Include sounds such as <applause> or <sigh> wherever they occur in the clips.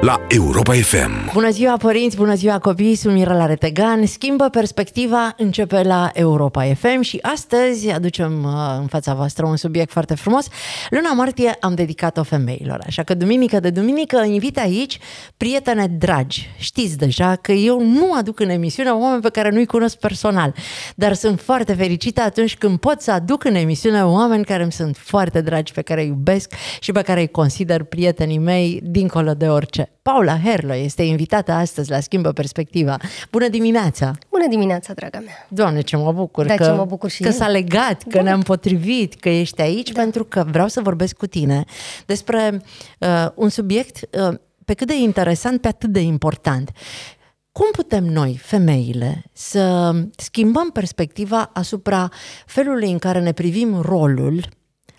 la Europa FM. Bună ziua, părinți, bună ziua, copii, sunt Mirela Retegan. Schimbă perspectiva, începe la Europa FM și astăzi aducem uh, în fața voastră un subiect foarte frumos. Luna martie am dedicat-o femeilor, așa că duminică de duminică invit aici prietene dragi. Știți deja că eu nu aduc în emisiune oameni pe care nu-i cunosc personal, dar sunt foarte fericită atunci când pot să aduc în emisiune oameni care îmi sunt foarte dragi, pe care îi iubesc și pe care îi consider prietenii mei dincolo de orice. Paula Herlo este invitată astăzi la Schimbă Perspectiva. Bună dimineața! Bună dimineața, draga mea! Doamne, ce mă bucur da, că, ce mă bucur și că eu. s-a legat, că ne-am potrivit, că ești aici, da. pentru că vreau să vorbesc cu tine despre uh, un subiect uh, pe cât de interesant, pe atât de important. Cum putem noi, femeile, să schimbăm perspectiva asupra felului în care ne privim rolul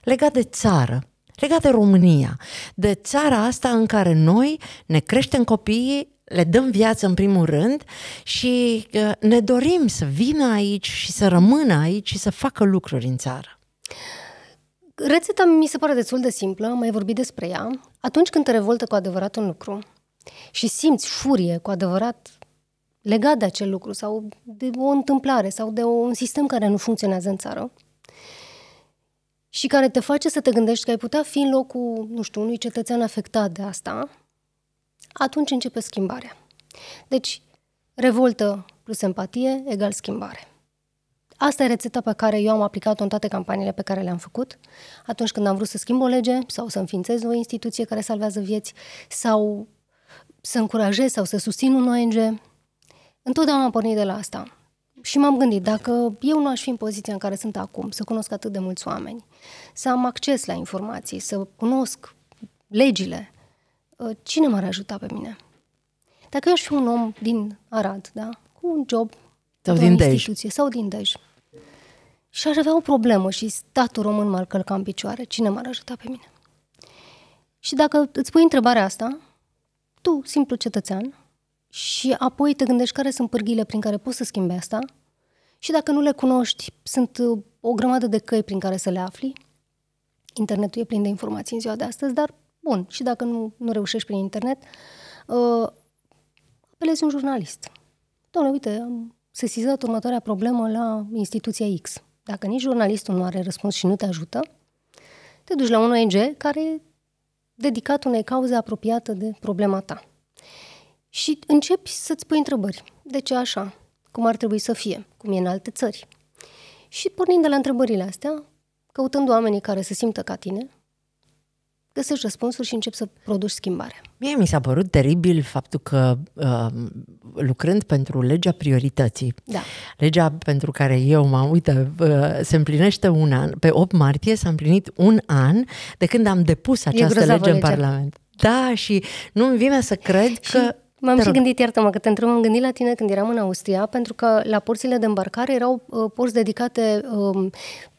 legat de țară? legat de România, de țara asta în care noi ne creștem copiii le dăm viață în primul rând și uh, ne dorim să vină aici și să rămână aici și să facă lucruri în țară. Rețeta mi se pare destul de simplă, am mai vorbit despre ea. Atunci când te revoltă cu adevărat un lucru și simți furie cu adevărat legat de acel lucru sau de o întâmplare sau de un sistem care nu funcționează în țară, și care te face să te gândești că ai putea fi în locul, nu știu, unui cetățean afectat de asta, atunci începe schimbarea. Deci, revoltă plus empatie egal schimbare. Asta e rețeta pe care eu am aplicat-o în toate campaniile pe care le-am făcut. Atunci când am vrut să schimb o lege sau să înființez o instituție care salvează vieți sau să încurajez sau să susțin un ONG, întotdeauna am pornit de la asta. Și m-am gândit, dacă eu nu aș fi în poziția în care sunt acum, să cunosc atât de mulți oameni, să am acces la informații, să cunosc legile, uh, cine m-ar ajuta pe mine? Dacă eu aș fi un om din Arad, da? Cu un job, sau din instituție, Dej. sau din Dej, și aș avea o problemă și statul român m-ar călca în picioare, cine m-ar ajuta pe mine? Și dacă îți pui întrebarea asta, tu, simplu cetățean, și apoi te gândești care sunt pârghile prin care poți să schimbi asta și dacă nu le cunoști, sunt uh, o grămadă de căi prin care să le afli. Internetul e plin de informații în ziua de astăzi, dar bun, și dacă nu, nu reușești prin internet, uh, apelezi un jurnalist. Doamne, uite, am sesizat următoarea problemă la instituția X. Dacă nici jurnalistul nu are răspuns și nu te ajută, te duci la un ONG care e dedicat unei cauze apropiată de problema ta și începi să-ți pui întrebări. De ce așa? Cum ar trebui să fie? Cum e în alte țări? Și pornind de la întrebările astea, căutând oamenii care se simtă ca tine, găsești răspunsuri și începi să produci schimbare. Mie mi s-a părut teribil faptul că uh, lucrând pentru legea priorității, da. legea pentru care eu mă uită, uh, se împlinește un an, pe 8 martie s-a împlinit un an de când am depus această lege legea. în Parlament. Da, și nu-mi vine să cred și că M-am și gândit, iartă-mă că te întreb, m-am gândit la tine când eram în Austria, pentru că la porțile de îmbarcare erau uh, porți dedicate uh,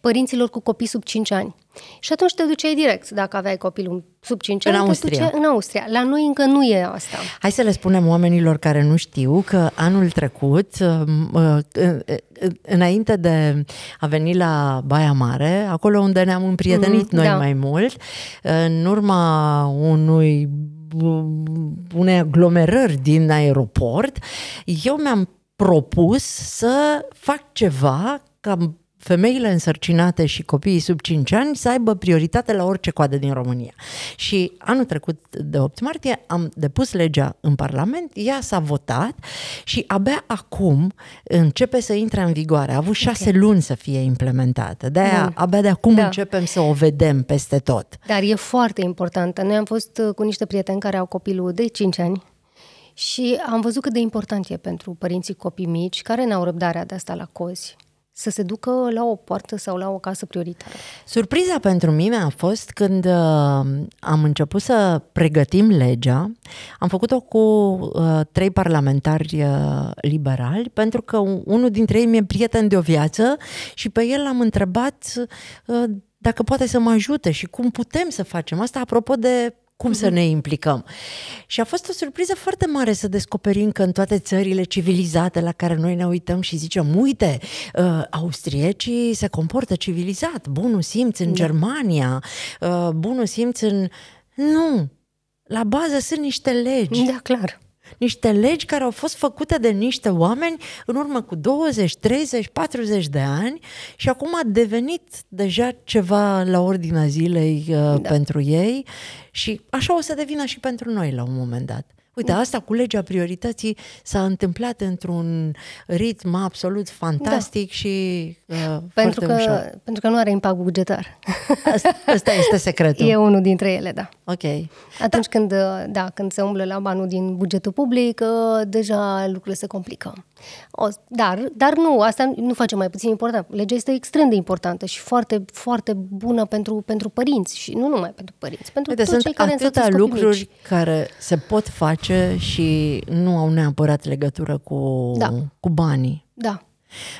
părinților cu copii sub 5 ani. Și atunci te duceai direct, dacă aveai copilul sub 5 ani, în Austria. în Austria. La noi încă nu e asta. Hai să le spunem oamenilor care nu știu că anul trecut, uh, uh, uh, înainte de a veni la Baia Mare, acolo unde ne-am împrietenit mm, noi da. mai mult, în urma unui unei aglomerări din aeroport, eu mi-am propus să fac ceva ca femeile însărcinate și copiii sub 5 ani să aibă prioritate la orice coadă din România. Și anul trecut, de 8 martie, am depus legea în Parlament, ea s-a votat și abia acum începe să intre în vigoare. A avut șase okay. luni să fie implementată. De-aia Bun. abia de acum da. începem să o vedem peste tot. Dar e foarte importantă. Noi am fost uh, cu niște prieteni care au copilul de 5 ani și am văzut cât de important e pentru părinții copii mici care n-au răbdarea de asta la cozi să se ducă la o poartă sau la o casă prioritară. Surpriza pentru mine a fost când uh, am început să pregătim legea. Am făcut-o cu uh, trei parlamentari uh, liberali, pentru că unul dintre ei mi-e prieten de o viață și pe el l-am întrebat uh, dacă poate să mă ajute și cum putem să facem asta, apropo de cum să mhm. ne implicăm? Și a fost o surpriză foarte mare să descoperim că în toate țările civilizate la care noi ne uităm și zicem, uite, uh, austriecii se comportă civilizat, bunul simț în da. Germania, uh, bunul simț în... Nu! La bază sunt niște legi. Da, clar niște legi care au fost făcute de niște oameni în urmă cu 20, 30, 40 de ani și acum a devenit deja ceva la ordinea zilei uh, da. pentru ei și așa o să devină și pentru noi la un moment dat. Uite, asta cu legea priorității s-a întâmplat într-un ritm absolut fantastic da. și uh, pentru că, ușor. Pentru că nu are impact bugetar. <laughs> Asta, asta este secretul. E unul dintre ele, da. Ok. Atunci da. când da, când se umblă la banul din bugetul public, uh, deja lucrurile se complică. O, dar, dar nu, asta nu face mai puțin important. Legea este extrem de importantă și foarte, foarte bună pentru, pentru părinți și nu numai pentru părinți, pentru Vede, toți cei care atâtea lucruri mici. care se pot face și nu au neapărat legătură cu, da. cu banii. Da.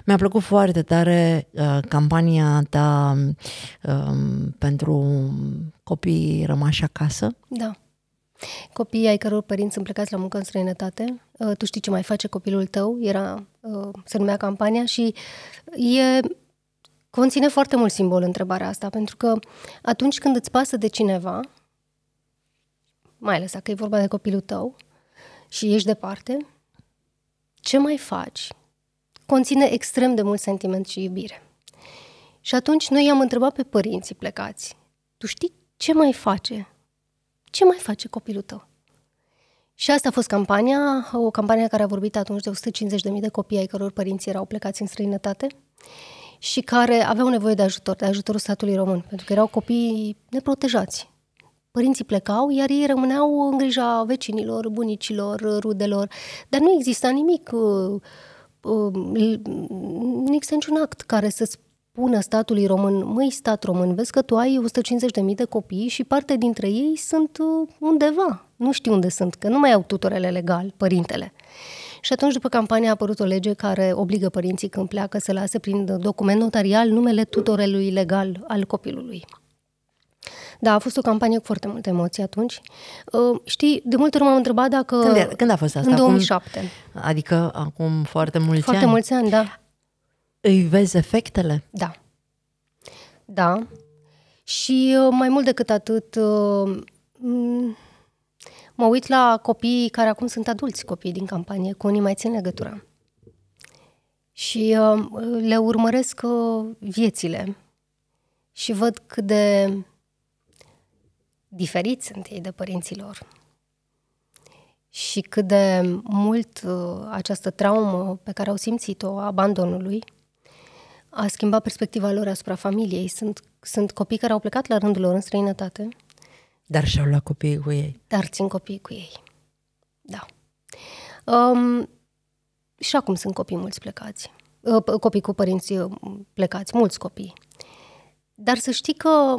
Mi-a plăcut foarte tare uh, campania ta um, pentru copiii rămași acasă. Da. Copiii ai căror părinți sunt plecați la muncă în străinătate, Ă, tu știi ce mai face copilul tău, era, ă, se numea campania și e, conține foarte mult simbol întrebarea asta, pentru că atunci când îți pasă de cineva, mai ales dacă e vorba de copilul tău și ești departe, ce mai faci? Conține extrem de mult sentiment și iubire. Și atunci noi i-am întrebat pe părinții plecați, tu știi ce mai face? Ce mai face copilul tău? Și asta a fost campania, o campanie care a vorbit atunci de 150.000 de copii ai căror părinți erau plecați în străinătate și care aveau nevoie de ajutor, de ajutorul statului român, pentru că erau copii neprotejați. Părinții plecau, iar ei rămâneau în grija vecinilor, bunicilor, rudelor, dar nu exista nimic, uh, uh, nu există niciun act care să spună statului român, măi stat român, vezi că tu ai 150.000 de copii și parte dintre ei sunt uh, undeva, nu știu unde sunt, că nu mai au tutorele legal, părintele. Și atunci, după campanie, a apărut o lege care obligă părinții când pleacă să lase prin document notarial numele tutorelui legal al copilului. Da, a fost o campanie cu foarte multe emoții atunci. Ă, știi, de multe ori m-am întrebat dacă... Când, când a fost asta? În 2007. Acum, adică acum foarte mulți foarte ani. Foarte mulți ani, da. Îi vezi efectele? Da. Da. Și ă, mai mult decât atât, ă, mă uit la copiii care acum sunt adulți, copiii din campanie, cu unii mai țin legătura. Și uh, le urmăresc uh, viețile și văd cât de diferiți sunt ei de părinților și cât de mult uh, această traumă pe care au simțit-o abandonului a schimbat perspectiva lor asupra familiei. Sunt, sunt copii care au plecat la rândul lor în străinătate dar și-au luat copiii cu ei. Dar țin copiii cu ei. Da. Um, și acum sunt copii mulți plecați. Ă, copii cu părinți ă, plecați, mulți copii. Dar să știi că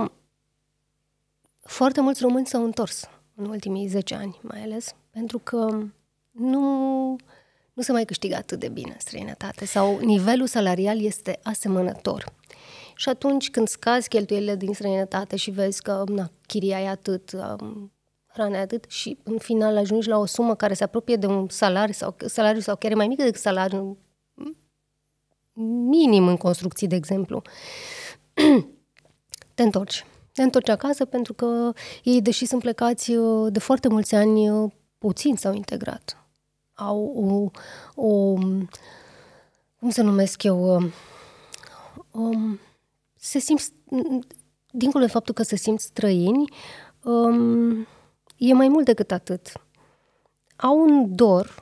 foarte mulți români s-au întors în ultimii 10 ani, mai ales, pentru că nu, nu se mai câștigă atât de bine străinătate sau nivelul salarial este asemănător. Și atunci când scazi cheltuielile din străinătate și vezi că na, chiria e atât, um, e atât și în final ajungi la o sumă care se apropie de un salariu sau, salariu sau chiar e mai mică decât salariul minim în construcții, de exemplu, <clears throat> te întorci. Te întorci acasă pentru că ei, deși sunt plecați uh, de foarte mulți ani, uh, puțin s-au integrat. Au o, o cum să numesc eu, uh, um, se simt, dincolo de faptul că se simt străini, um, e mai mult decât atât. Au un dor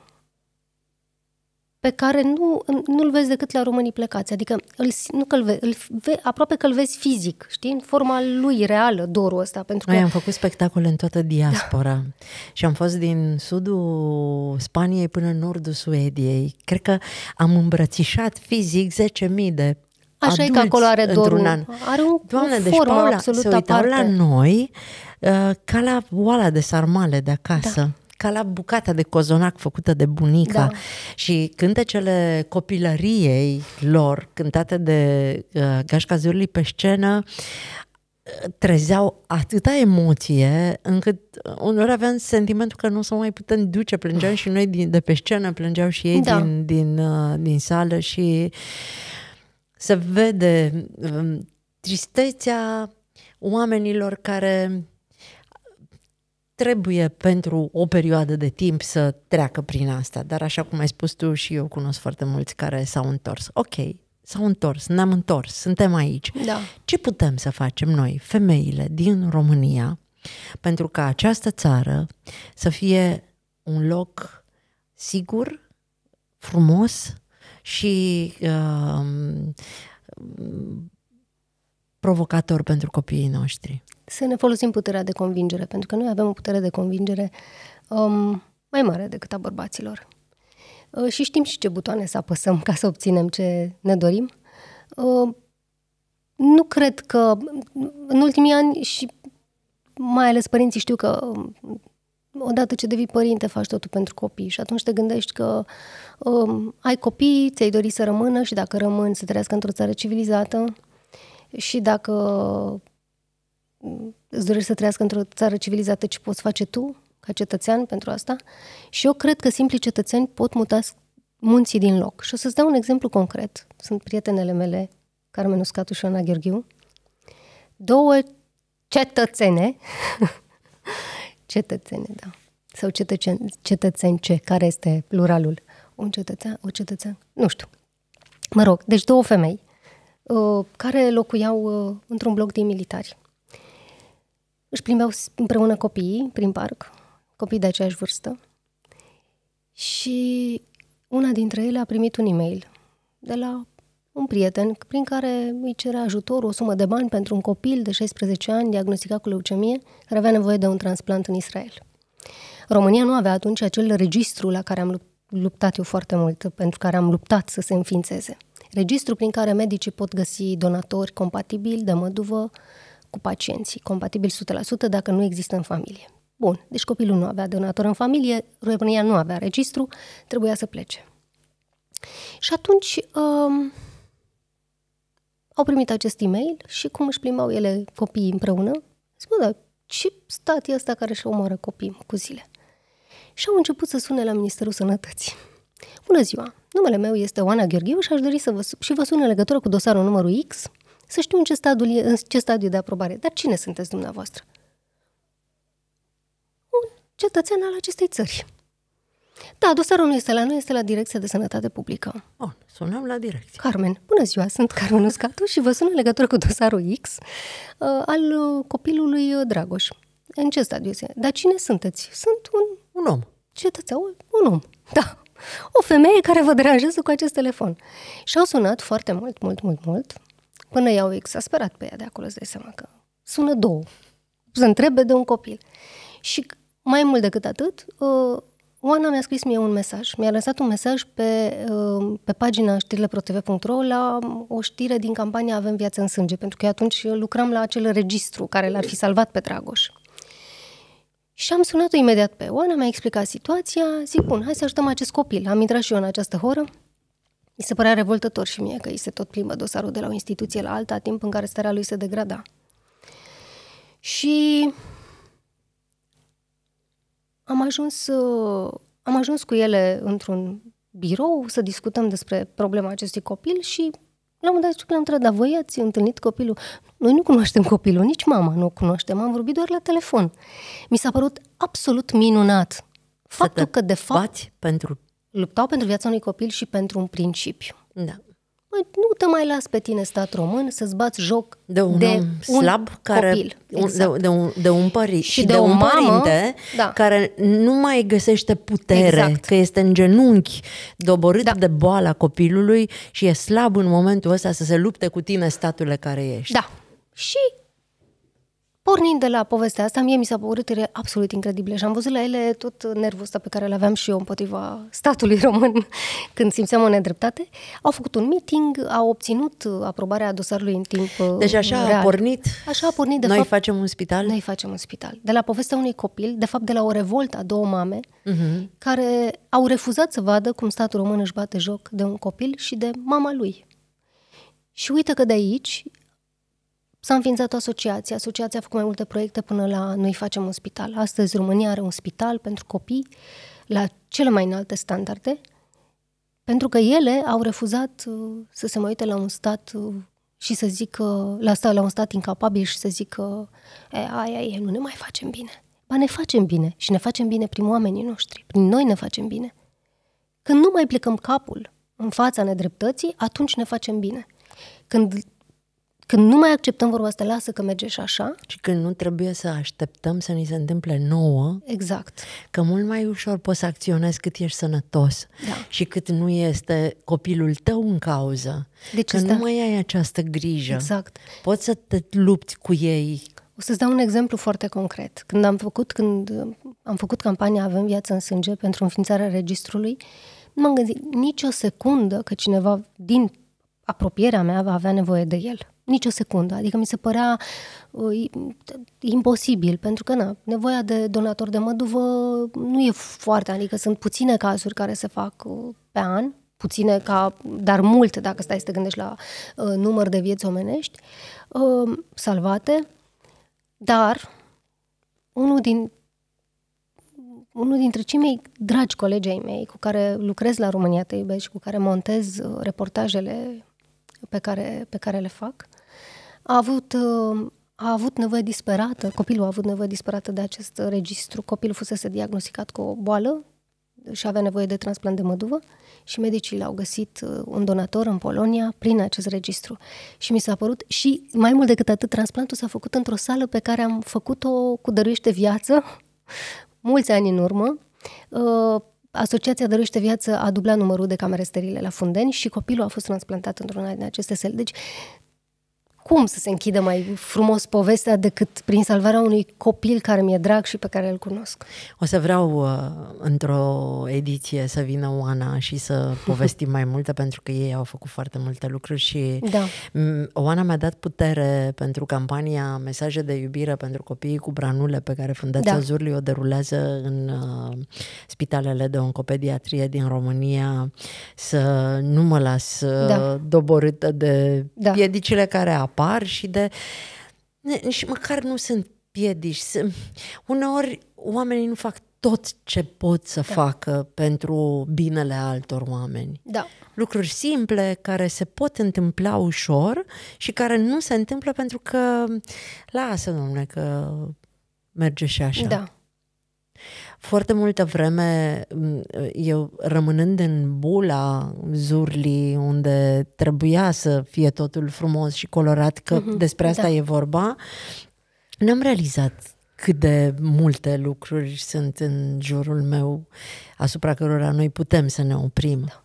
pe care nu, nu-l vezi decât la românii plecați. Adică îl, nu că vezi, îl ve, aproape că îl vezi fizic, știi? În forma lui reală, dorul ăsta. Pentru că... am făcut spectacole în toată diaspora da. și am fost din sudul Spaniei până în nordul Suediei. Cred că am îmbrățișat fizic 10.000 de Așa adulți e că acolo are dorul. Un an. Are un, Doamne, deci formă Paula absolut se uitau aparte. la noi uh, ca la oala de sarmale de acasă. Da ca la bucata de cozonac făcută de bunica da. și cântecele copilăriei lor, cântate de uh, Gașca Ziurli pe scenă, uh, trezeau atâta emoție încât unor aveam sentimentul că nu o să mai putem duce, plângeam și noi din, de pe scenă, plângeau și ei da. din, din, uh, din sală și uh, se vede um, tristețea oamenilor care trebuie pentru o perioadă de timp să treacă prin asta. Dar așa cum ai spus tu și eu cunosc foarte mulți care s-au întors. Ok, s-au întors, ne-am întors, suntem aici. Da. Ce putem să facem noi, femeile din România, pentru ca această țară să fie un loc sigur, frumos, și um, provocator pentru copiii noștri. Să ne folosim puterea de convingere, pentru că noi avem o putere de convingere um, mai mare decât a bărbaților. Uh, și știm și ce butoane să apăsăm ca să obținem ce ne dorim. Uh, nu cred că în ultimii ani și mai ales părinții știu că um, odată ce devii părinte, faci totul pentru copii și atunci te gândești că um, ai copii, ți-ai dori să rămână și dacă rămân să trăiască într-o țară civilizată și dacă mm, îți dorești să trăiască într-o țară civilizată, ce poți face tu ca cetățean pentru asta? Și eu cred că simpli cetățeni pot muta munții din loc. Și o să-ți dau un exemplu concret. Sunt prietenele mele, Carmen Uscatu și Ana Gheorghiu, două cetățene <laughs> Cetățene, da. Sau cetățen, cetățeni ce? Care este pluralul? Un cetățean, o cetățean? Nu știu. Mă rog, deci două femei uh, care locuiau uh, într-un bloc din militari. Își plimbeau împreună copiii prin parc, copii de aceeași vârstă. Și una dintre ele a primit un e-mail de la un prieten prin care îi cere ajutor, o sumă de bani pentru un copil de 16 ani diagnosticat cu leucemie, care avea nevoie de un transplant în Israel. România nu avea atunci acel registru la care am luptat eu foarte mult, pentru care am luptat să se înființeze. Registru prin care medicii pot găsi donatori compatibili de măduvă cu pacienții, compatibili 100% dacă nu există în familie. Bun, deci copilul nu avea donator în familie, România nu avea registru, trebuia să plece. Și atunci, uh, au primit acest e-mail și cum își plimbau ele copiii împreună, zic, da, ce stat e ăsta care își omoară copiii cu zile? Și au început să sune la Ministerul Sănătății. Bună ziua! Numele meu este Oana Gheorghiu și aș dori să vă, și vă sun în legătură cu dosarul numărul X să știu în ce, stadiu, în ce stadiu de aprobare. Dar cine sunteți dumneavoastră? Un cetățean al acestei țări. Da, dosarul nu este la noi, este la Direcția de Sănătate Publică. Bun, sunăm la direcție. Carmen, bună ziua, sunt Carmen Uscatu și vă sun în legătură cu dosarul X uh, al copilului uh, Dragoș. În ce stadiu este? Dar cine sunteți? Sunt un... Un om. Cetățean, un om, da. O femeie care vă deranjează cu acest telefon. Și au sunat foarte mult, mult, mult, mult, până i-au exasperat pe ea de acolo, îți dai seama că sună două. Să întrebe de un copil. Și mai mult decât atât, uh, Oana mi-a scris mie un mesaj. Mi-a lăsat un mesaj pe, uh, pe pagina știrileprotv.ro la o știre din campania Avem viață în sânge, pentru că atunci lucram la acel registru care l-ar fi salvat pe Dragoș. Și am sunat-o imediat pe Oana, mi-a explicat situația, zic, bun, hai să ajutăm acest copil. Am intrat și eu în această horă. Mi se părea revoltător și mie că îi se tot plimbă dosarul de la o instituție la alta, timp în care starea lui se degrada. Și am ajuns, uh, am ajuns cu ele într-un birou să discutăm despre problema acestui copil și la un moment dat le-am întrebat, dar voi ați întâlnit copilul? Noi nu cunoaștem copilul, nici mama nu o cunoaștem, am vorbit doar la telefon. Mi s-a părut absolut minunat faptul că, de fapt, pentru... luptau pentru viața unui copil și pentru un principiu. Da. Bă, nu te mai las pe tine stat român să-ți bați joc de un, de om un slab care, copil. Exact. de, de, un, de un pări și, și de, de un mamă, părinte da. care nu mai găsește putere, exact. că este în genunchi, doborât da. de boala copilului și e slab în momentul ăsta să se lupte cu tine statul care ești. Da. Și Pornind de la povestea asta, mie mi s-a părut absolut incredibile și am văzut la ele tot nervul ăsta pe care îl aveam și eu împotriva statului <laughs> român când simțeam o nedreptate. Au făcut un meeting, au obținut aprobarea dosarului în timp uh, Deci așa real. a pornit. Așa a pornit, de Noi fapt, facem un spital? Noi facem un spital. De la povestea unui copil, de fapt de la o revoltă a două mame, uh-huh. care au refuzat să vadă cum statul român își bate joc de un copil și de mama lui. Și uite că de aici S-a înființat o asociație. Asociația a făcut mai multe proiecte până la noi facem un spital. Astăzi România are un spital pentru copii la cele mai înalte standarde, pentru că ele au refuzat uh, să se mai uite la un stat uh, și să zică, la, asta, la un stat incapabil și să zică, e, aia e, nu ne mai facem bine. Ba ne facem bine și ne facem bine prin oamenii noștri, prin noi ne facem bine. Când nu mai plecăm capul în fața nedreptății, atunci ne facem bine. Când când nu mai acceptăm vorba asta, lasă că merge și așa. Și când nu trebuie să așteptăm să ni se întâmple nouă. Exact. Că mult mai ușor poți să acționezi cât ești sănătos da. și cât nu este copilul tău în cauză. Deci că nu mai ai această grijă. Exact. Poți să te lupți cu ei. O să-ți dau un exemplu foarte concret. Când am făcut, când am făcut campania Avem viață în sânge pentru înființarea registrului, nu m-am gândit nicio secundă că cineva din apropierea mea va avea nevoie de el nicio secundă. Adică mi se părea uh, imposibil, pentru că na, nevoia de donator de măduvă nu e foarte, adică sunt puține cazuri care se fac uh, pe an, puține ca, dar mult dacă stai să te gândești la uh, număr de vieți omenești uh, salvate, dar unul din unul dintre cei mei dragi colegi ai mei cu care lucrez la România Te Iubești, cu care montez uh, reportajele pe care, pe care le fac, a avut, uh, a avut nevoie disperată, copilul a avut nevoie disperată de acest registru. Copilul fusese diagnosticat cu o boală și avea nevoie de transplant de măduvă și medicii l-au găsit uh, un donator în Polonia prin acest registru. Și mi s-a părut, și mai mult decât atât, transplantul s-a făcut într-o sală pe care am făcut-o cu Dăruiește Viață <laughs> mulți ani în urmă. Uh, Asociația Dăruiește Viață a dublat numărul de camere sterile la Fundeni și copilul a fost transplantat într-una din aceste săli. Deci cum să se închidă mai frumos povestea decât prin salvarea unui copil care mi-e drag și pe care îl cunosc. O să vreau uh, într-o ediție să vină Oana și să <laughs> povestim mai multe pentru că ei au făcut foarte multe lucruri și da. Oana mi-a dat putere pentru campania Mesaje de iubire pentru copiii cu branule pe care Fundația da. Zurli o derulează în uh, spitalele de oncopediatrie din România să nu mă las uh, da. doborâtă de da. piedicile care a apar și de... Și măcar nu sunt piedici. Uneori oamenii nu fac tot ce pot să da. facă pentru binele altor oameni. Da. Lucruri simple care se pot întâmpla ușor și care nu se întâmplă pentru că lasă, domnule, că merge și așa. Da. Foarte multă vreme, eu rămânând în bula zurlii unde trebuia să fie totul frumos și colorat, că mm-hmm. despre asta da. e vorba, n-am realizat cât de multe lucruri sunt în jurul meu asupra cărora noi putem să ne oprim. Da.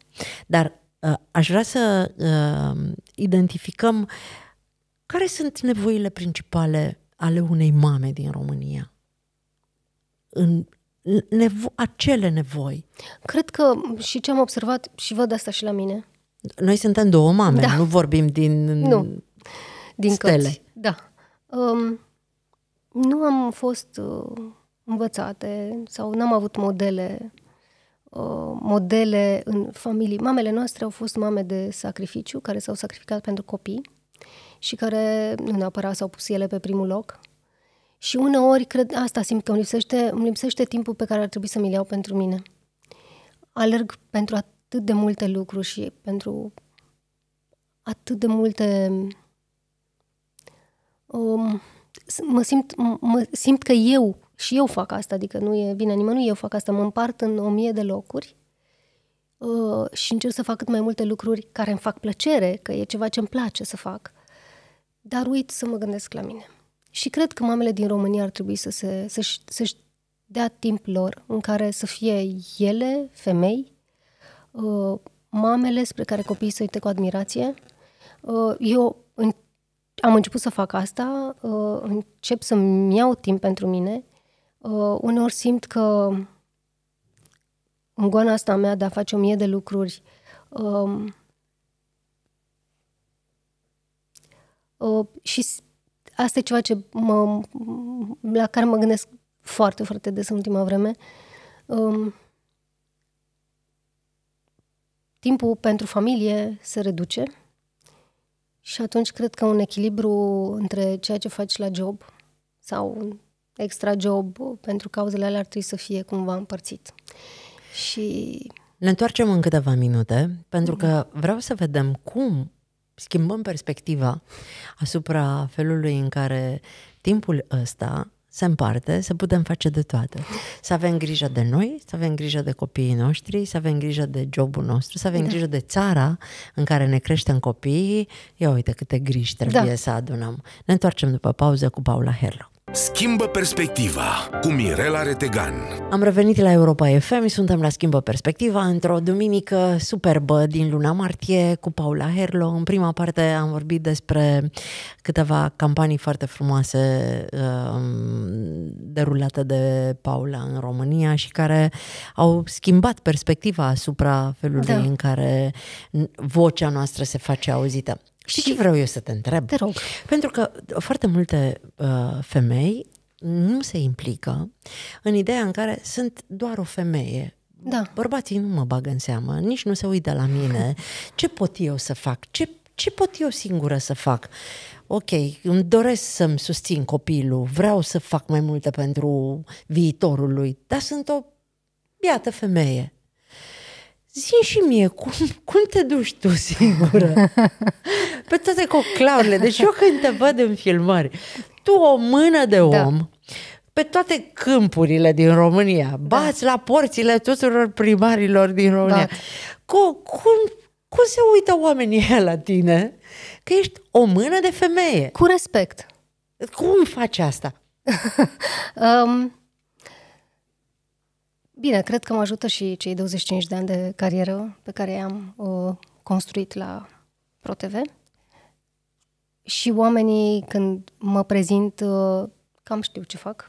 Dar uh, aș vrea să uh, identificăm care sunt nevoile principale ale unei mame din România în, nevo- acele nevoi. Cred că și ce am observat și văd asta și la mine. Noi suntem două mame, da. nu vorbim din nu. din stele. Cărți. Da. Um, nu am fost uh, învățate sau n-am avut modele uh, modele în familie. Mamele noastre au fost mame de sacrificiu, care s-au sacrificat pentru copii și care nu neapărat s-au pus ele pe primul loc și uneori, cred, asta simt că îmi lipsește, îmi lipsește timpul pe care ar trebui să mi-l iau pentru mine. Alerg pentru atât de multe lucruri și pentru atât de multe... Um, mă simt, mă simt că eu și eu fac asta, adică nu e vina nimănui, eu fac asta, mă împart în o mie de locuri uh, și încerc să fac cât mai multe lucruri care îmi fac plăcere, că e ceva ce îmi place să fac, dar uit să mă gândesc la mine. Și cred că mamele din România ar trebui să se, să-și, să-și dea timp lor în care să fie ele, femei, uh, mamele spre care copiii să uite cu admirație. Uh, eu în, am început să fac asta, uh, încep să-mi iau timp pentru mine. uneori simt că în goana asta mea de a face o mie de lucruri, um, uh, și asta e ceva ce mă, la care mă gândesc foarte, foarte des în ultima vreme. Um, timpul pentru familie se reduce și atunci cred că un echilibru între ceea ce faci la job sau un extra job pentru cauzele alea ar trebui să fie cumva împărțit. Și... Ne întoarcem în câteva minute, pentru mhm. că vreau să vedem cum schimbăm perspectiva asupra felului în care timpul ăsta se împarte, să putem face de toate. Să avem grijă de noi, să avem grijă de copiii noștri, să avem grijă de jobul nostru, să avem da. grijă de țara în care ne creștem copiii. Ia uite câte griji trebuie da. să adunăm. Ne întoarcem după pauză cu Paula Herlock. Schimbă perspectiva cu Mirela Retegan. Am revenit la Europa FM, suntem la Schimbă perspectiva într-o duminică superbă din luna martie cu Paula Herlo. În prima parte am vorbit despre câteva campanii foarte frumoase um, derulate de Paula în România și care au schimbat perspectiva asupra felului da. în care vocea noastră se face auzită. Știi și ce vreau eu să te întreb? Te rog. Pentru că foarte multe uh, femei nu se implică în ideea în care sunt doar o femeie. Da. Bărbații nu mă bagă în seamă, nici nu se uită la mine. <laughs> Ce pot eu să fac? Ce, ce pot eu singură să fac? ok, îmi doresc să-mi susțin copilul, vreau să fac mai multe pentru viitorul lui, dar sunt o biată femeie. Zim și mie, cum, cum te duci tu singură? <laughs> Pe păi toate coclaurile. Deci eu când te văd în filmări, tu o mână de da. om, da. pe toate câmpurile din România, da. bați da. la porțile tuturor primarilor din România. Da. Cu, cum, cum se uită oamenii la tine? Că ești o mână de femeie. Cu respect. Cum faci asta? <laughs> um, Bine, cred că mă ajută și cei 25 de ani de carieră pe care am uh, construit la ProTV. Și oamenii, când mă prezint, uh, cam știu ce fac.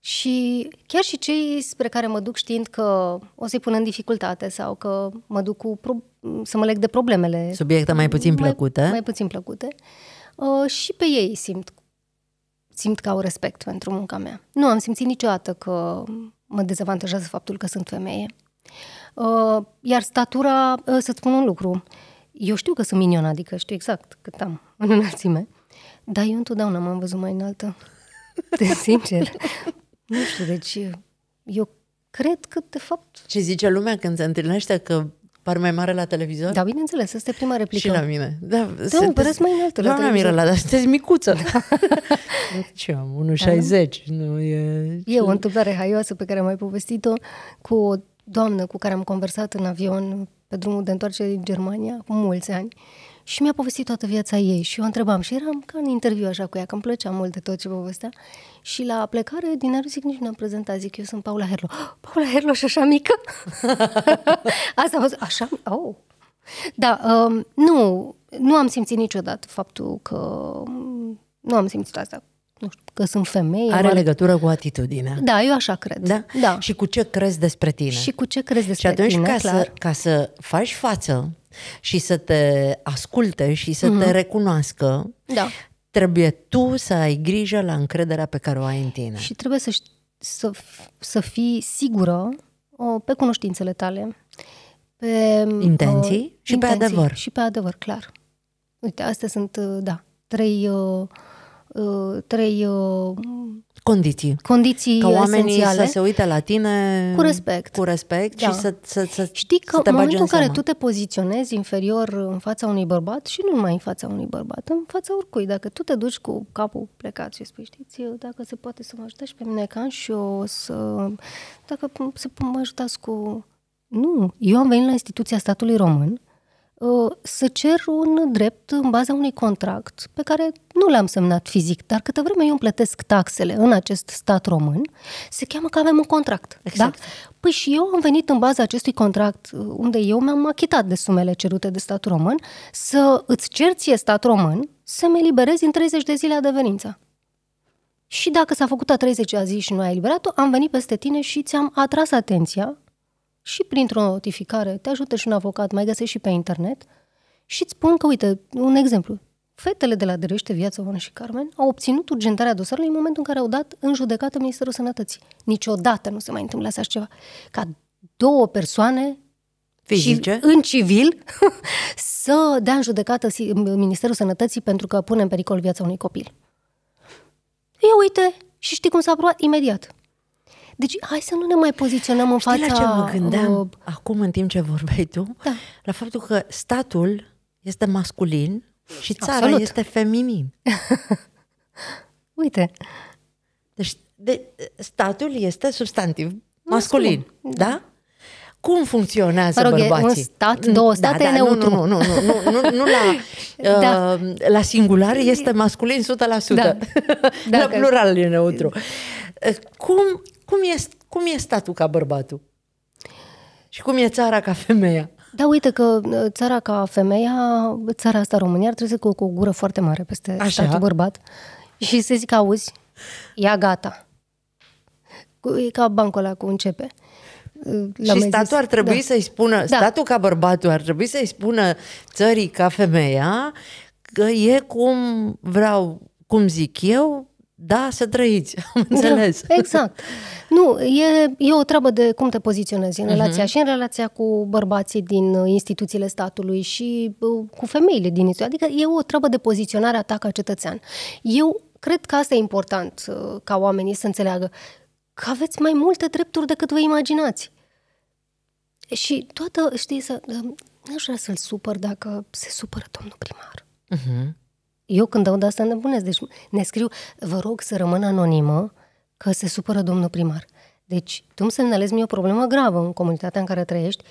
Și chiar și cei spre care mă duc știind că o să-i pun în dificultate sau că mă duc cu pro- să mă leg de problemele. Subiecte mai puțin plăcute. Mai, mai puțin plăcute. Uh, și pe ei simt, simt că au respect pentru munca mea. Nu am simțit niciodată că mă dezavantajează faptul că sunt femeie. Uh, iar statura, uh, să-ți spun un lucru, eu știu că sunt minionă, adică știu exact cât am în înălțime, dar eu întotdeauna m-am văzut mai înaltă. De <laughs> sincer. nu știu, deci eu cred că, de fapt... Ce zice lumea când se întâlnește că Par mai mare la televizor? Da, bineînțeles, asta e prima replică. Și la mine. Da, da se, un mai înalt la televizor. Mira, la, dar sunteți micuță. Da. <laughs> Ce deci, am, 1,60. Nu, e... e o întâmplare haioasă pe care am mai povestit-o cu o doamnă cu care am conversat în avion pe drumul de întoarcere din Germania, cu mulți ani. Uh, și mi-a povestit toată viața ei și eu întrebam și eram ca în interviu așa cu ea, că îmi plăcea mult de tot ce povestea. Și la plecare din aer zic, nici nu am prezentat, zic, eu sunt Paula Herlo. <gasps> Paula Herlo și așa mică? <laughs> Asta a fost, așa? Oh. Da, um, nu, nu am simțit niciodată faptul că um, nu am simțit asta nu știu, că sunt femeie Are mă... legătură cu atitudinea. Da, eu așa cred. Da? da? Și cu ce crezi despre tine. Și cu ce crezi despre tine, Și atunci, tine, ca, clar. Să, ca să faci față și să te asculte și să mm-hmm. te mhm. recunoască, da. trebuie tu să ai grijă la încrederea pe care o ai în tine. Și trebuie să, să, să fii sigură pe cunoștințele tale, pe intenții uh, și intenții pe adevăr. Și pe adevăr, clar. Uite, astea sunt, da, trei uh, Uh, trei uh, condiții. Condiții Ca oamenii esențiale. să se uite la tine cu respect. Cu respect da. și să, să, să Știi că să te în momentul în care seama. tu te poziționezi inferior în fața unui bărbat și nu numai în fața unui bărbat, în fața oricui, dacă tu te duci cu capul plecat și spui, știți, dacă se poate să mă ajutați pe mine ca și eu, să, dacă se mă ajutați cu... Nu, eu am venit la instituția statului român Uh, să cer un drept în baza unui contract pe care nu l-am semnat fizic, dar câtă vreme eu îmi plătesc taxele în acest stat român, se cheamă că avem un contract. Da? Exact. Da? Păi și eu am venit în baza acestui contract, uh, unde eu mi-am achitat de sumele cerute de statul român, să îți cer ție stat român să-mi eliberezi în 30 de zile adevenința. Și dacă s-a făcut a 30-a zi și nu ai eliberat-o, am venit peste tine și ți-am atras atenția și printr-o notificare te ajută și un avocat, mai găsești și pe internet și îți spun că, uite, un exemplu, fetele de la Dărește, Viața Oana și Carmen, au obținut urgentarea dosarului în momentul în care au dat în judecată Ministerul Sănătății. Niciodată nu se mai întâmplă așa ceva. Ca două persoane fizice. Și în civil <laughs> să dea în judecată Ministerul Sănătății pentru că pune în pericol viața unui copil. Eu uite, și știi cum s-a aprobat? Imediat. Deci hai să nu ne mai poziționăm în Știi fața... la ce mă gândeam uh, acum în timp ce vorbeai tu? Da. La faptul că statul este masculin și țara Absolut. este feminin. <laughs> Uite. Deci de, statul este substantiv masculin, masculin. da? da? Cum funcționează mă rog, bărbații? un stat, mm, două da, state da, da, neutru. Nu, nu, nu, nu, nu, nu la, <laughs> uh, da. uh, la singular este masculin 100%. Da. <laughs> La plural e neutru. Da. Cum cum e, cum e statul ca bărbatul? Și cum e țara ca femeia? Da, uite că uh, țara ca femeia, țara asta România, ar trebui să cu, cu o gură foarte mare peste Așa. statul bărbat și să zic, auzi, ia gata. E ca bancul ăla cu începe. Uh, și statul zis. ar trebui da. să-i spună, da. statul ca bărbatul ar trebui să-i spună țării ca femeia că e cum vreau, cum zic eu, da, să trăiți, <laughs> am da, înțeles. Da, exact. Nu, e, e o treabă de cum te poziționezi în mhm. relația uh-huh. și în relația cu bărbații din uh, instituțiile statului și uh, cu femeile din instituții. Adică e o treabă de poziționare a ta ca cetățean. Eu cred că asta e important uh, ca oamenii să înțeleagă că aveți mai multe drepturi decât vă imaginați. Și toată, știi, să, nu aș vrea să-l supăr dacă se supără domnul primar. Uh-huh. Eu când aud asta nebunesc, deci ne scriu, vă rog să rămân anonimă, că se supără domnul primar. Deci, tu îmi semnalezi mie o problemă gravă în comunitatea în care trăiești,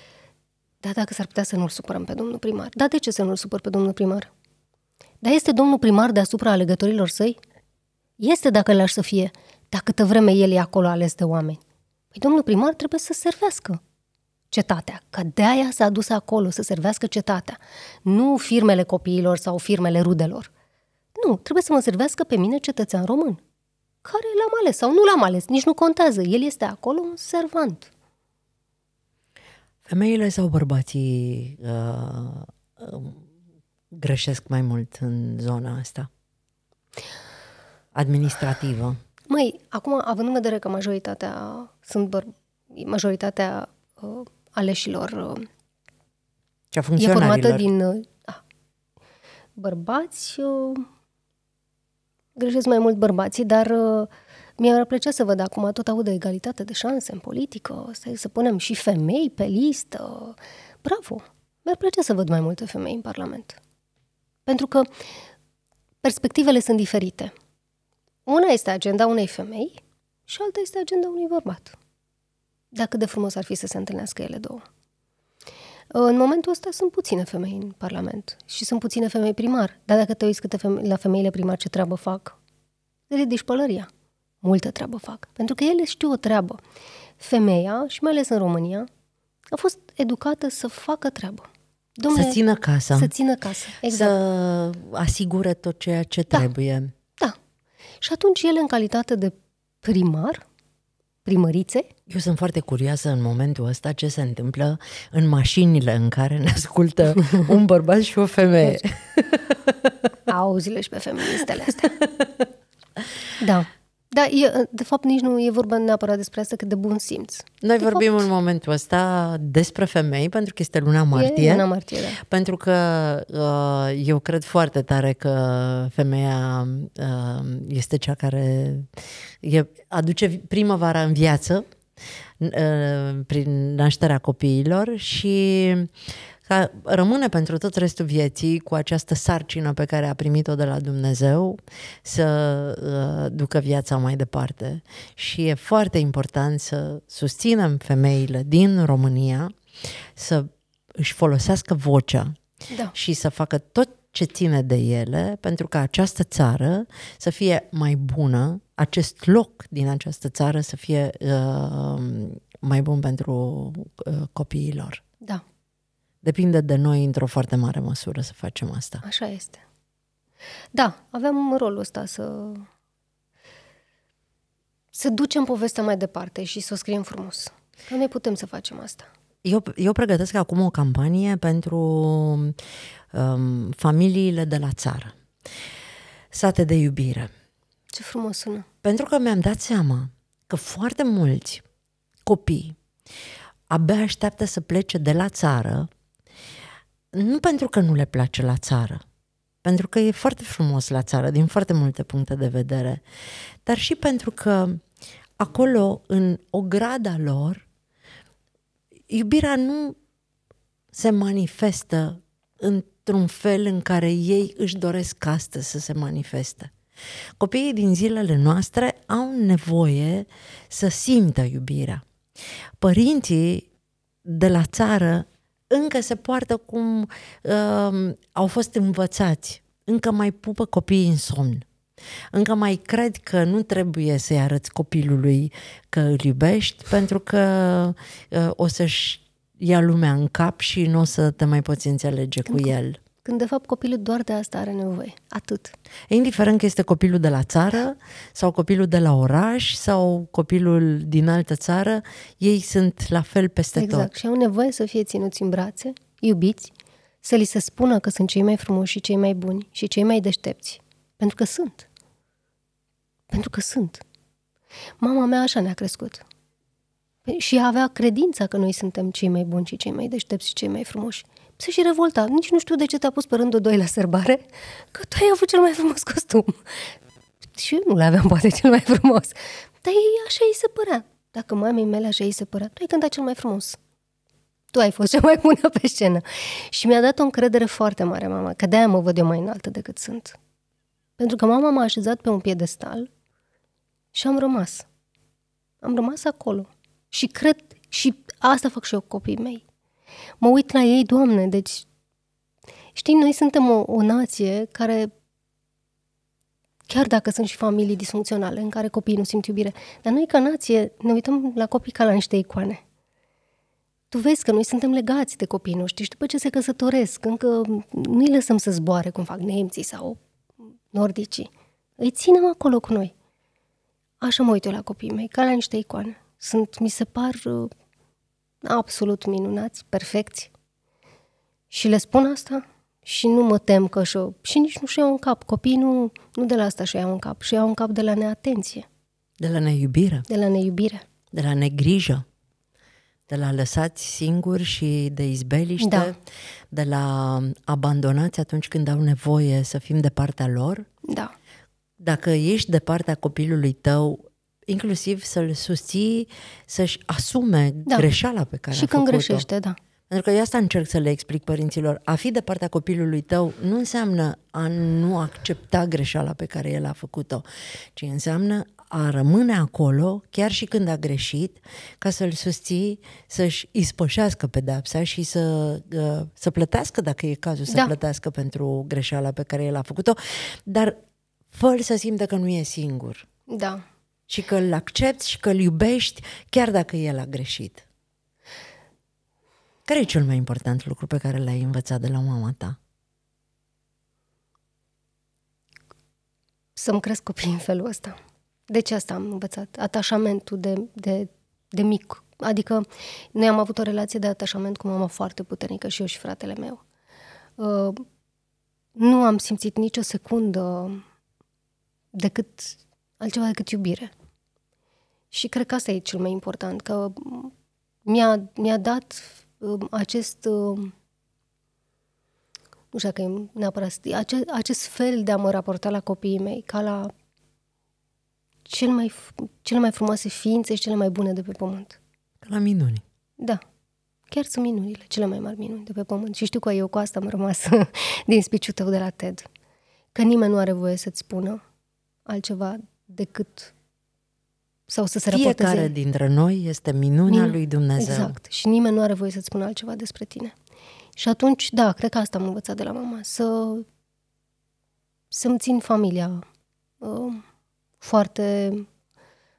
dar dacă s-ar putea să nu-l supărăm pe domnul primar. Dar de ce să nu-l supăr pe domnul primar? Dar este domnul primar deasupra alegătorilor săi? Este dacă le aș să fie, dacă câtă vreme el e acolo ales de oameni. Păi domnul primar trebuie să servească cetatea, că de aia s-a dus acolo să servească cetatea, nu firmele copiilor sau firmele rudelor. Nu, trebuie să mă servească pe mine cetățean român, care l-am ales sau nu l-am ales, nici nu contează. El este acolo un servant. Femeile sau bărbații uh, uh, greșesc mai mult în zona asta? Administrativă. Măi, acum, având în vedere că majoritatea sunt băr- majoritatea uh, aleșilor uh, Ce e formată din uh, bărbați, uh, greșesc mai mult bărbații, dar uh, mi-ar plăcea să văd acum, tot aud de egalitate de șanse în politică, să, să punem și femei pe listă. Bravo! Mi-ar plăcea să văd mai multe femei în Parlament. Pentru că perspectivele sunt diferite. Una este agenda unei femei și alta este agenda unui bărbat. Dacă de frumos ar fi să se întâlnească ele două. În momentul ăsta sunt puține femei în Parlament și sunt puține femei primar. Dar dacă te uiți câte feme- la femeile primar ce treabă fac, ridici pălăria. Multă treabă fac. Pentru că ele știu o treabă. Femeia, și mai ales în România, a fost educată să facă treabă. Domnule, să țină casa. Să țină casa, exact. Să asigure tot ceea ce da. trebuie. Da. Și atunci ele, în calitate de primar, primărițe, eu sunt foarte curioasă în momentul ăsta ce se întâmplă în mașinile în care ne ascultă un bărbat și o femeie. Auzile <laughs> și pe feministele astea. Da. Da, e, de fapt nici nu e vorba neapărat despre asta, cât de bun simț. Noi de vorbim fapt... în momentul ăsta despre femei, pentru că este luna martie. E luna martie, da. Pentru că uh, eu cred foarte tare că femeia uh, este cea care e, aduce primăvara în viață, Uh, prin nașterea copiilor și ca rămâne pentru tot restul vieții cu această sarcină pe care a primit-o de la Dumnezeu să uh, ducă viața mai departe. Și e foarte important să susținem femeile din România să își folosească vocea da. și să facă tot ce ține de ele pentru ca această țară să fie mai bună, acest loc din această țară să fie uh, mai bun pentru uh, copiilor. Da. Depinde de noi într-o foarte mare măsură să facem asta. Așa este. Da, avem rolul ăsta să să ducem povestea mai departe și să o scriem frumos. Că noi putem să facem asta eu, eu pregătesc acum o campanie pentru um, familiile de la țară. Sate de iubire. Ce frumos sună. Pentru că mi-am dat seama că foarte mulți copii abia așteaptă să plece de la țară, nu pentru că nu le place la țară, pentru că e foarte frumos la țară, din foarte multe puncte de vedere, dar și pentru că acolo, în ograda lor, iubirea nu se manifestă într-un fel în care ei își doresc astăzi să se manifeste. Copiii din zilele noastre au nevoie să simtă iubirea. Părinții de la țară încă se poartă cum uh, au fost învățați, încă mai pupă copiii în somn. Încă mai cred că nu trebuie să-i arăți copilului că îl iubești, pentru că uh, o să-și ia lumea în cap și nu o să te mai poți înțelege când, cu el. Când, de fapt, copilul doar de asta are nevoie. Atât. Indiferent că este copilul de la țară sau copilul de la oraș sau copilul din altă țară, ei sunt la fel peste exact. tot. Exact. Și au nevoie să fie ținuți în brațe, iubiți, să li se spună că sunt cei mai frumoși și cei mai buni și cei mai deștepți. Pentru că sunt. Pentru că sunt. Mama mea așa ne-a crescut. Păi și ea avea credința că noi suntem cei mai buni și cei mai deștepți și cei mai frumoși. să și revolta. Nici nu știu de ce te-a pus pe rândul doi la sărbare, că tu ai avut cel mai frumos costum. Și eu nu l-aveam poate cel mai frumos. Dar ei așa îi se părea. Dacă mamei mele așa îi se părea, tu ai cântat cel mai frumos. Tu ai fost cea mai bună pe scenă. Și mi-a dat o încredere foarte mare mama, că de-aia mă văd eu mai înaltă decât sunt. Pentru că mama m-a așezat pe un piedestal și am rămas. Am rămas acolo. Și cred, și asta fac și eu copiii mei. Mă uit la ei, Doamne, deci... Știi, noi suntem o, o nație care chiar dacă sunt și familii disfuncționale în care copiii nu simt iubire. Dar noi, ca nație, ne uităm la copii ca la niște icoane. Tu vezi că noi suntem legați de copiii noștri și după ce se căsătoresc, încă nu îi lăsăm să zboare cum fac nemții sau nordicii. Îi ținem acolo cu noi. Așa mă uit eu la copiii mei, ca la niște icoane. Sunt, mi se par uh, absolut minunați, perfecți. Și le spun asta și nu mă tem că și, și nici nu și iau în cap. Copiii nu, nu de la asta și iau în cap, și iau în cap de la neatenție. De la neiubire. De la neiubire. De la negrijă. De la lăsați singuri și de izbeliște, da. de la abandonați atunci când au nevoie să fim de partea lor. Da dacă ești de partea copilului tău, inclusiv să-l susții să-și asume da. greșeala pe care Și a când făcut-o. greșește, da. Pentru că eu asta încerc să le explic părinților. A fi de partea copilului tău nu înseamnă a nu accepta greșeala pe care el a făcut-o, ci înseamnă a rămâne acolo, chiar și când a greșit, ca să-l susții să-și ispășească pedepsa și să, uh, să plătească, dacă e cazul, să da. plătească pentru greșeala pe care el a făcut-o, dar fără să simtă că nu e singur. Da. Și că îl accepti și că îl iubești, chiar dacă el a greșit. Care e cel mai important lucru pe care l-ai învățat de la mama ta? Să-mi cresc copiii în felul ăsta. De ce asta am învățat. Atașamentul de, de, de mic. Adică noi am avut o relație de atașament cu mama foarte puternică și eu și fratele meu. Uh, nu am simțit nicio secundă decât altceva decât iubire. Și cred că asta e cel mai important, că mi-a, mi-a dat um, acest, um, nu știu dacă e neapărat, acest, acest fel de a mă raporta la copiii mei, ca la cel mai, cele mai frumoase ființe și cele mai bune de pe pământ. Ca la minuni. Da. Chiar sunt minunile, cele mai mari minuni de pe pământ. Și știu că eu cu asta am rămas <laughs> din spiciul tău de la TED. Că nimeni nu are voie să-ți spună altceva decât sau să se Fiecare raporteze. Fiecare dintre noi este minunea Min- lui Dumnezeu. Exact. Și nimeni nu are voie să-ți spună altceva despre tine. Și atunci, da, cred că asta am învățat de la mama. Să, să-mi țin familia uh, foarte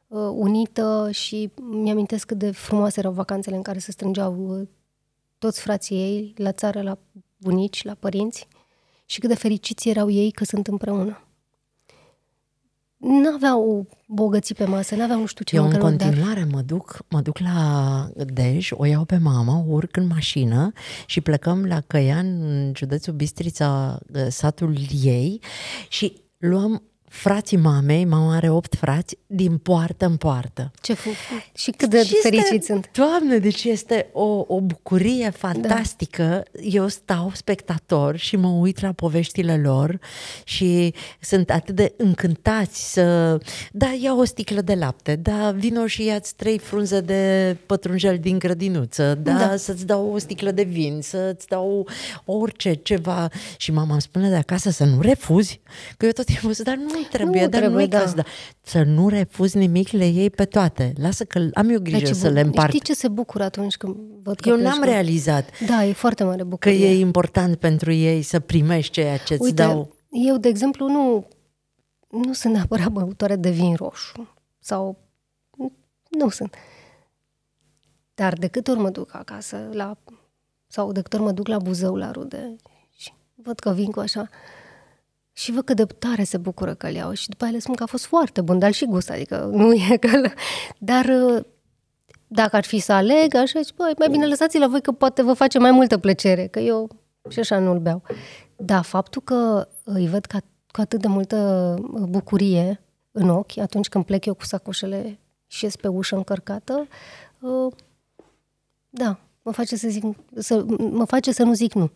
uh, unită și mi-amintesc cât de frumoase erau vacanțele în care se strângeau uh, toți frații ei la țară, la bunici, la părinți și cât de fericiți erau ei că sunt împreună n-aveau bogății pe masă, n-aveau nu știu ce Eu în continuare dar... mă duc, mă duc la Dej, o iau pe mama, o urc în mașină și plecăm la Căian, în județul Bistrița, uh, satul ei și luăm frații mamei, mama are opt frați, din poartă în poartă. Ce fuf! Și cât de și fericiți este, sunt! Doamne, deci este o, o bucurie da. fantastică. Da. Eu stau spectator și mă uit la poveștile lor și sunt atât de încântați să... Da, ia o sticlă de lapte, da, vino și ia-ți trei frunze de pătrunjel din grădinuță, da, da. să-ți dau o sticlă de vin, să-ți dau orice, ceva. Și mama îmi spune de acasă să nu refuzi, că eu tot timpul să dar nu nu-i trebuie, nu dar trebuie, nu da. da. Să nu refuz nimic, le iei pe toate. Lasă că am eu grijă deci, să le împart. Știi ce se bucură atunci când văd că Eu n-am cu... realizat. Da, e foarte mare bucurie. Că e important pentru ei să primești ceea ce îți dau. eu, de exemplu, nu, nu sunt neapărat băutoare de vin roșu. Sau nu sunt. Dar de câte ori mă duc acasă la, sau de câte ori mă duc la Buzău, la rude, și văd că vin cu așa și văd că de tare se bucură că le iau și după aia le spun că a fost foarte bun, dar și gust, adică nu <laughs> e că... Dar uh, dacă ar fi să aleg, așa, zic, băi, mai bine lăsați la voi că poate vă face mai multă plăcere, că eu și așa nu-l beau. Da, faptul că uh, îi văd ca, cu atât de multă uh, bucurie în ochi atunci când plec eu cu sacoșele și ies pe ușă încărcată, da, mă face să, zic, să, mă face să nu zic nu.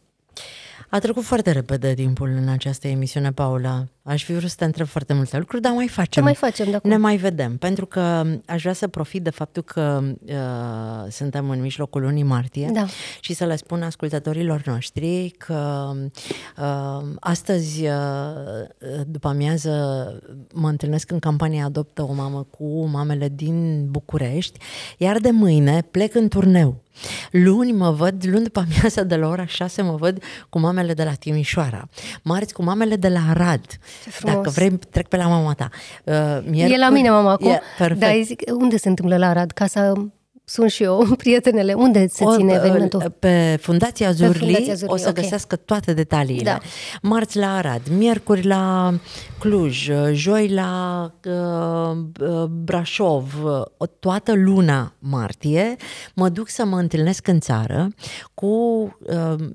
A trecut foarte repede timpul în această emisiune, Paula. Aș fi vrut să te întreb foarte multe lucruri, dar mai facem. Ce mai facem, de acum. Ne mai vedem, pentru că aș vrea să profit de faptul că uh, suntem în mijlocul lunii martie da. și să le spun ascultătorilor noștri că uh, astăzi, uh, după amiază, mă întâlnesc în campania Adoptă o mamă cu mamele din București, iar de mâine plec în turneu. Luni mă văd, luni după amiază de la ora 6 mă văd cu mamele de la Timișoara, marți cu mamele de la Arad, dacă vrei, trec pe la mama ta. Uh, miercuri, e la mine mama acum, e, perfect. dar zic, unde se întâmplă la Arad? Ca să sunt și eu, <laughs> prietenele, unde se ține uh, evenimentul? Pe Fundația Zurli, pe Fundația Zurli o să okay. găsească toate detaliile. Da. Marți la Arad, miercuri la Cluj, uh, joi la uh, Brașov, toată luna martie, mă duc să mă întâlnesc în țară cu uh,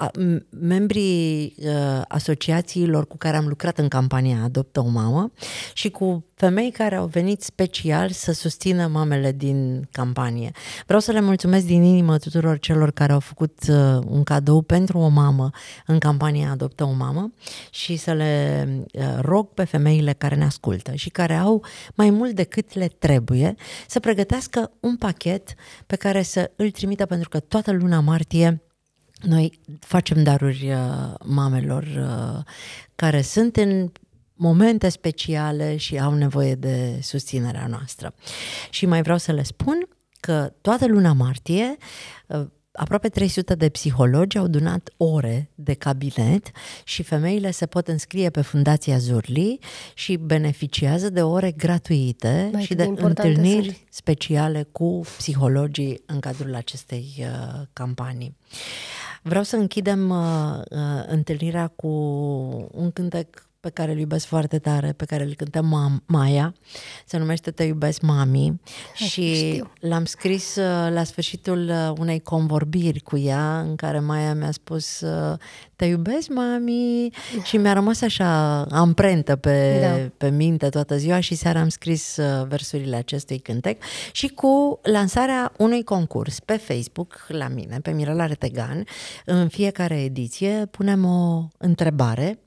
a, membrii uh, asociațiilor cu care am lucrat în campania Adoptă o Mamă și cu femei care au venit special să susțină mamele din campanie. Vreau să le mulțumesc din inimă tuturor celor care au făcut uh, un cadou pentru o mamă în campania Adoptă o Mamă și să le uh, rog pe femeile care ne ascultă și care au mai mult decât le trebuie să pregătească un pachet pe care să îl trimită pentru că toată luna martie noi facem daruri uh, mamelor uh, care sunt în momente speciale și au nevoie de susținerea noastră. Și mai vreau să le spun că toată luna martie uh, aproape 300 de psihologi au donat ore de cabinet și femeile se pot înscrie pe Fundația Zurli și beneficiază de ore gratuite Mai și de, de întâlniri sunt. speciale cu psihologii în cadrul acestei uh, campanii. Vreau să închidem uh, uh, întâlnirea cu un cântec pe care îl iubesc foarte tare, pe care îl cântă mam, Maia, se numește Te iubesc mami Hai, și știu. l-am scris uh, la sfârșitul uh, unei convorbiri cu ea în care Maia mi-a spus uh, Te iubesc mami da. și mi-a rămas așa amprentă pe, da. pe minte toată ziua și seara am scris versurile acestui cântec și cu lansarea unui concurs pe Facebook la mine, pe Mirela Retegan, în fiecare ediție punem o întrebare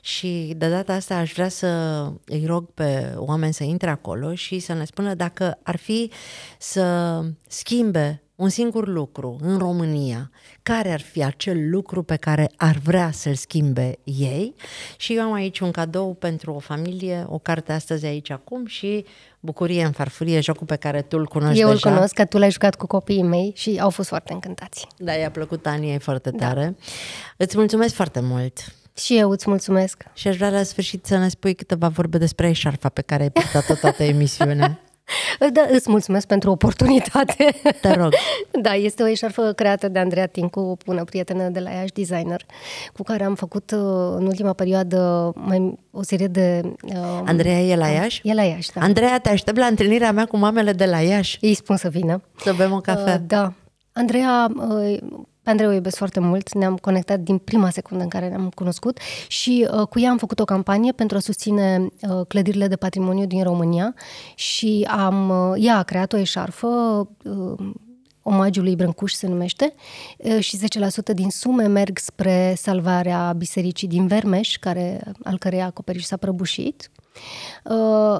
și de data asta aș vrea să îi rog pe oameni să intre acolo și să ne spună dacă ar fi să schimbe un singur lucru în România, care ar fi acel lucru pe care ar vrea să-l schimbe ei. Și eu am aici un cadou pentru o familie, o carte astăzi aici acum și Bucurie în farfurie, jocul pe care tu îl cunoști Eu îl deja. cunosc, că tu l-ai jucat cu copiii mei și au fost foarte încântați. Da, i-a plăcut Ania, e foarte da. tare. Da. Îți mulțumesc foarte mult! Și eu îți mulțumesc. Și aș vrea la sfârșit să ne spui câteva vorbe despre eșarfa pe care ai purtat-o toată emisiunea. <laughs> Da, îți mulțumesc pentru oportunitate. Te rog. <laughs> Da, este o eșarfă creată de Andreea Tincu, o bună prietenă de la Iași Designer, cu care am făcut uh, în ultima perioadă mai o serie de... Uh, Andreea e la Iași? E la Iași, da. Andreea, te aștept la întâlnirea mea cu mamele de la Iași. Îi spun să vină. Să bem o cafea. Uh, da. Andreea, uh, pe Andrei o iubesc foarte mult, ne-am conectat din prima secundă în care ne-am cunoscut și uh, cu ea am făcut o campanie pentru a susține uh, clădirile de patrimoniu din România și am, uh, ea a creat o eșarfă uh, omagiul lui Brâncuș se numește, uh, și 10% din sume merg spre salvarea bisericii din Vermeș, care, al cărei acoperiș s-a prăbușit. Uh,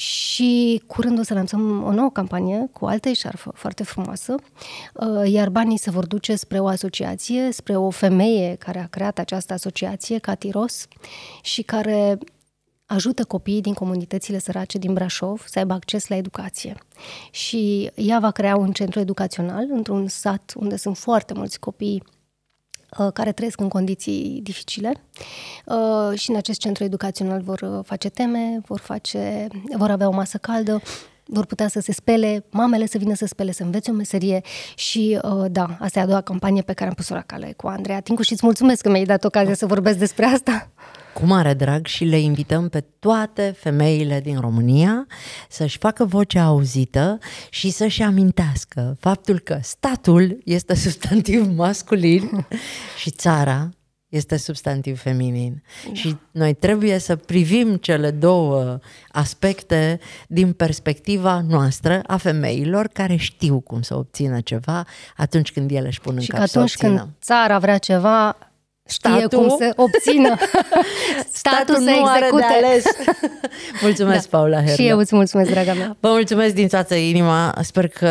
și curând o să lansăm o nouă campanie cu altă eșarfă foarte frumoasă, uh, iar banii se vor duce spre o asociație, spre o femeie care a creat această asociație, Catiros, și care ajută copiii din comunitățile sărace din Brașov să aibă acces la educație. Și ea va crea un centru educațional într-un sat unde sunt foarte mulți copii Uh, care trăiesc în condiții dificile uh, și în acest centru educațional vor uh, face teme, vor, face, vor avea o masă caldă, vor putea să se spele, mamele să vină să spele, să învețe o meserie și uh, da, asta e a doua campanie pe care am pus-o la cale cu Andreea Tincu și îți mulțumesc că mi-ai dat ocazia să vorbesc despre asta. Cu mare drag și le invităm pe toate femeile din România să-și facă vocea auzită și să-și amintească faptul că statul este substantiv masculin și țara este substantiv feminin. Da. Și noi trebuie să privim cele două aspecte din perspectiva noastră a femeilor care știu cum să obțină ceva atunci când ele își pun și în cap că atunci să când țara vrea ceva, Statul, știe cum să obțină <laughs> statul, statul să nu execute. Are de ales. <laughs> mulțumesc, da. Paula Herna. Și eu îți mulțumesc, draga mea. Vă mulțumesc din toată inima. Sper că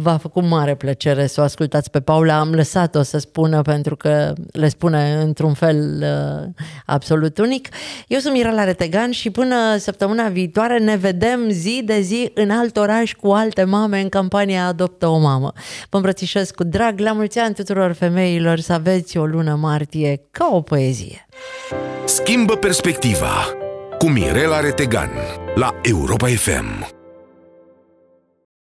v-a făcut mare plăcere să o ascultați pe Paula. Am lăsat-o să spună pentru că le spune într-un fel uh, absolut unic. Eu sunt Mirela Retegan și până săptămâna viitoare ne vedem zi de zi în alt oraș cu alte mame în campania Adoptă o mamă. Vă îmbrățișez cu drag. La mulți ani tuturor femeilor să aveți o lună mare martie ca o poezie. Schimbă perspectiva cu Mirela Retegan la Europa FM.